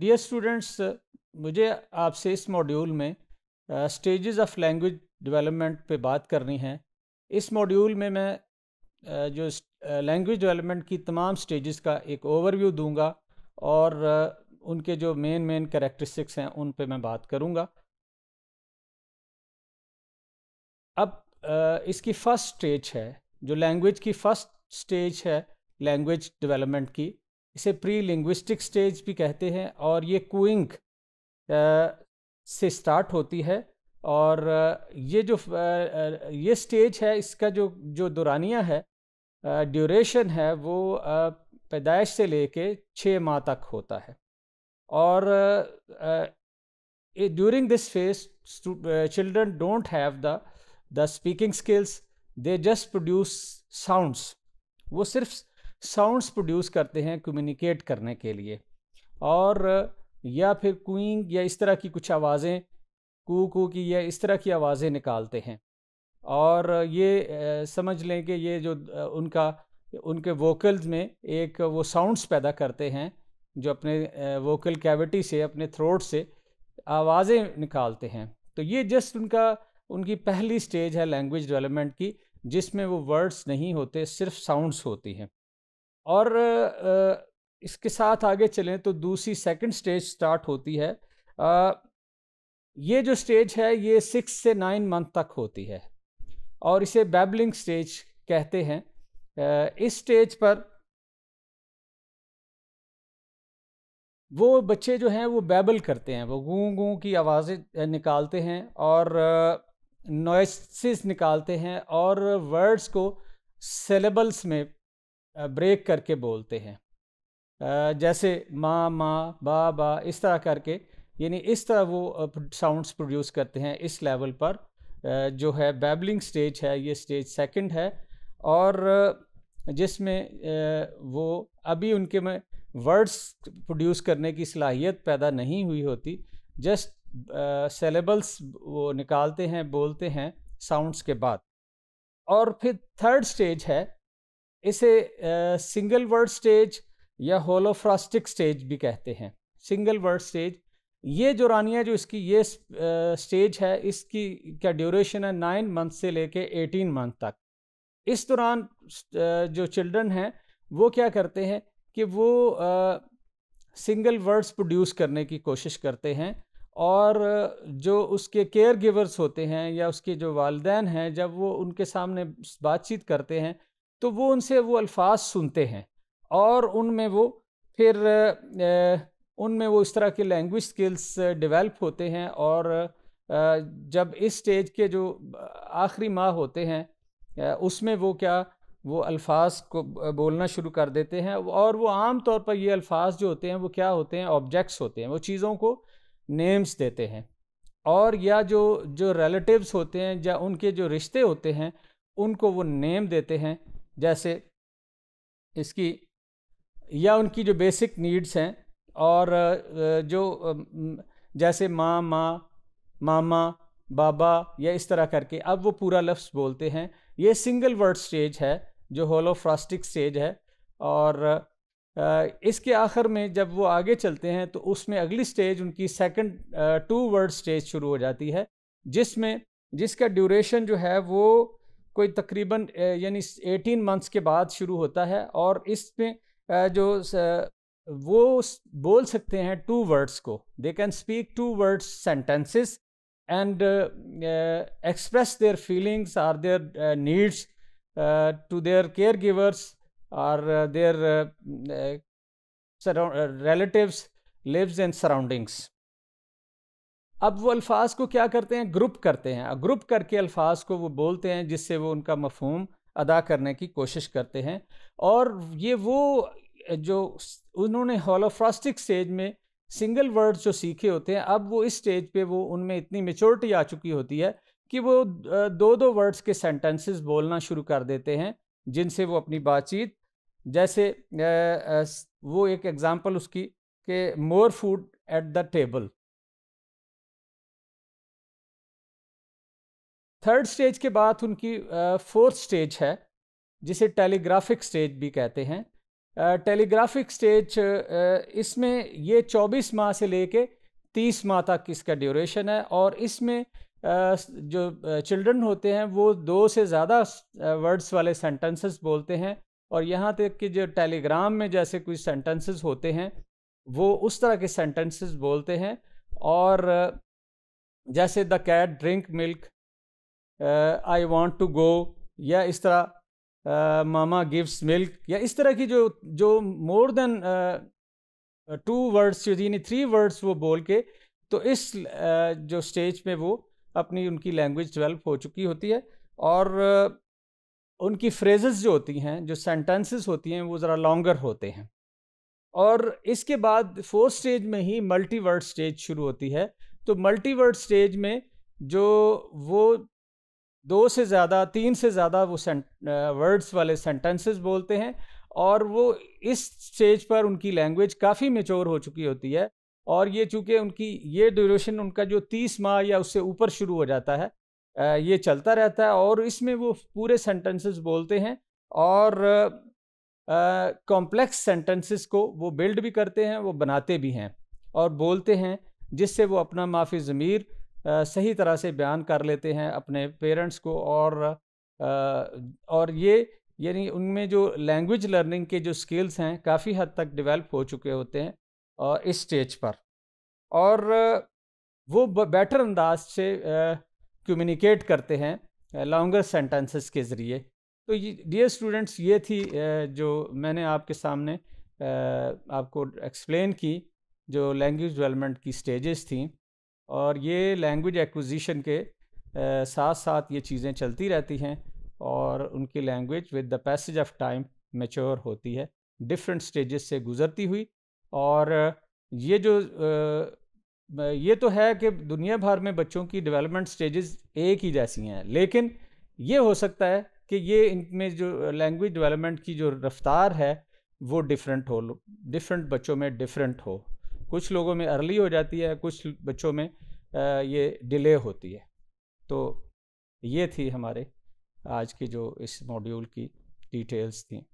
dear students uh, मुझे आपसे इस मॉड्यूल में स्टेजेस ऑफ लैंग्वेज डेवलपमेंट पे बात करनी है इस मॉड्यूल में मैं uh, जो लैंग्वेज uh, डेवलपमेंट की तमाम स्टेजेस का एक ओवरव्यू दूंगा और uh, उनके जो मेन मेन करेक्टरिस्टिक्स हैं उन पे मैं बात करूंगा अब uh, इसकी फर्स्ट स्टेज है जो लैंग्वेज की फर्स्ट स्टेज है लैंग्वेज डेवलपमेंट की इसे प्री लिंग्विस्टिक स्टेज भी कहते हैं और ये कुइंग से स्टार्ट होती है और ये जो ये स्टेज है इसका जो जो दुरानिया है ड्यूरेशन है वो पैदाइश से लेके छः माह तक होता है और during this phase children don't have the the speaking skills they just produce sounds वो सिर्फ साउंड्स प्रोड्यूस करते हैं कम्युनिकेट करने के लिए और या फिर कुइंग या इस तरह की कुछ आवाज़ें कू कू की या इस तरह की आवाज़ें निकालते हैं और ये समझ लें कि ये जो उनका उनके वोकल्स में एक वो साउंड्स पैदा करते हैं जो अपने वोकल कैविटी से अपने थ्रोट से आवाज़ें निकालते हैं तो ये जस्ट उनका उनकी पहली स्टेज है लैंग्वेज डेवलपमेंट की जिसमें वो वर्ड्स नहीं होते सिर्फ साउंड्स होती हैं और इसके साथ आगे चलें तो दूसरी सेकंड स्टेज स्टार्ट होती है ये जो स्टेज है ये सिक्स से नाइन मंथ तक होती है और इसे बैबलिंग स्टेज कहते हैं इस स्टेज पर वो बच्चे जो हैं वो बैबल करते हैं वो गूँ गूँ की आवाज़ें निकालते हैं और नॉइस निकालते हैं और वर्ड्स को सेलेबल्स में ब्रेक करके बोलते हैं जैसे माँ माँ बा बा इस तरह करके यानी इस तरह वो साउंड्स प्रोड्यूस करते हैं इस लेवल पर जो है बैबलिंग स्टेज है ये स्टेज सेकंड है और जिसमें वो अभी उनके में वर्ड्स प्रोड्यूस करने की सलाहियत पैदा नहीं हुई होती जस्ट सेलेबल्स वो निकालते हैं बोलते हैं साउंड्स के बाद और फिर थर्ड स्टेज है इसे सिंगल वर्ड स्टेज या होलोफ्रास्टिक स्टेज भी कहते हैं सिंगल वर्ड स्टेज ये जो रानिया जो इसकी ये स्टेज है इसकी क्या ड्यूरेशन है नाइन मंथ से लेके एटीन मंथ तक इस दौरान जो चिल्ड्रन हैं वो क्या करते हैं कि वो सिंगल वर्ड्स प्रोड्यूस करने की कोशिश करते हैं और जो उसके केयर गिवर्स होते हैं या उसके जो वालदेन हैं जब वो उनके सामने बातचीत करते हैं तो वो उनसे वो अल्फाज सुनते हैं और उनमें वो फिर उनमें वो इस तरह के लैंग्वेज स्किल्स डेवलप होते हैं और जब इस स्टेज के जो आखिरी माह होते हैं उसमें वो क्या वो अल्फाज को बोलना शुरू कर देते हैं और वो आम तौर पर ये अल्फाज जो होते हैं वो क्या होते हैं ऑब्जेक्ट्स होते हैं वो चीज़ों को नेम्स देते हैं और या जो जो रिलेटिव्स होते हैं या उनके जो रिश्ते होते हैं उनको वो नेम देते हैं जैसे इसकी या उनकी जो बेसिक नीड्स हैं और जो जैसे माँ माँ मामा बाबा या इस तरह करके अब वो पूरा लफ्स बोलते हैं ये सिंगल वर्ड स्टेज है जो होलोफ्रास्टिक स्टेज है और इसके आखिर में जब वो आगे चलते हैं तो उसमें अगली स्टेज उनकी सेकंड टू वर्ड स्टेज शुरू हो जाती है जिसमें जिसका ड्यूरेशन जो है वो कोई तकरीबन यानी एटीन मंथ्स के बाद शुरू होता है और इसमें जो वो बोल सकते हैं टू वर्ड्स को they can speak two words sentences and express their feelings or their needs to their caregivers or their relatives lives and surroundings अब वो अल्फाज को क्या करते हैं ग्रुप करते हैं ग्रुप करके अल्फाज को वो बोलते हैं जिससे वो उनका मफहम अदा करने की कोशिश करते हैं और ये वो जो उन्होंने होलोफ्रास्टिक स्टेज में सिंगल वर्ड्स जो सीखे होते हैं अब वो इस स्टेज पे वो उनमें इतनी मेचोरिटी आ चुकी होती है कि वो दो दो वर्ड्स के सेंटेंसेस बोलना शुरू कर देते हैं जिनसे वो अपनी बातचीत जैसे वो एक एग्ज़ाम्पल उसकी कि more food at the table third stage के बाद उनकी फोर्थ स्टेज है जिसे टेलीग्राफिक स्टेज भी कहते हैं टेलीग्राफिक स्टेज इसमें ये 24 माह से लेके 30 माह तक इसका ड्यूरेशन है और इसमें जो चिल्ड्रन होते हैं वो दो से ज़्यादा वर्ड्स वाले सेंटेंसेस बोलते हैं और यहाँ तक कि जो टेलीग्राम में जैसे कुछ सेंटेंसेस होते हैं वो उस तरह के सेंटेंसेस बोलते हैं और जैसे the cat drink milk I want to go या इस तरह uh, मामा गिव्स मिल्क या इस तरह की जो जो मोर देन टू वर्ड्स यानी थ्री वर्ड्स वो बोल के तो इस uh, जो स्टेज पे वो अपनी उनकी लैंग्वेज डेवलप हो चुकी होती है और uh, उनकी फ्रेजेस जो होती हैं जो सेंटेंसेस होती हैं वो ज़रा लॉन्गर होते हैं और इसके बाद फोर्थ स्टेज में ही मल्टीवर्ड स्टेज शुरू होती है तो मल्टीवर्ड स्टेज में जो वो दो से ज़्यादा तीन से ज़्यादा वो वर्ड्स वाले सेंटेंसेस बोलते हैं और वो इस स्टेज पर उनकी लैंग्वेज काफ़ी मेच्योर हो चुकी होती है और ये चूँकि उनकी ये ड्यूरेशन उनका जो तीस माह या उससे ऊपर शुरू हो जाता है ये चलता रहता है और इसमें वो पूरे सेंटेंसेस बोलते हैं और कॉम्प्लेक्स सेंटेंसेस को वो बिल्ड भी करते हैं वो बनाते भी हैं और बोलते हैं जिससे वो अपना माफी ज़मीर सही तरह से बयान कर लेते हैं अपने पेरेंट्स को और और ये यानी उनमें जो लैंग्वेज लर्निंग के जो स्किल्स हैं काफ़ी हद तक डेवलप हो चुके होते हैं और इस स्टेज पर और वो बेटर अंदाज से कम्युनिकेट करते हैं लॉन्गर सेंटेंसेस के ज़रिए तो ये डियर स्टूडेंट्स ये थी जो मैंने आपके सामने आपको एक्सप्लेन की जो लैंग्वेज डेवलपमेंट की स्टेजेस थी और ये लैंग्वेज एक्विजिशन के साथ साथ ये चीज़ें चलती रहती हैं और उनकी language with the passage of time mature होती है डिफरेंट स्टेजेस से गुज़रती हुई और ये जो ये तो है कि दुनिया भर में बच्चों की डेवलपमेंट स्टेजेस एक ही जैसी हैं लेकिन ये हो सकता है कि ये इनमें जो लैंग्वेज डेवलपमेंट की जो रफ्तार है वो डिफरेंट हो डिफरेंट बच्चों में डिफरेंट हो कुछ लोगों में अर्ली हो जाती है कुछ बच्चों में ये डिले होती है तो ये थी हमारे आज की जो इस मॉड्यूल की डिटेल्स थी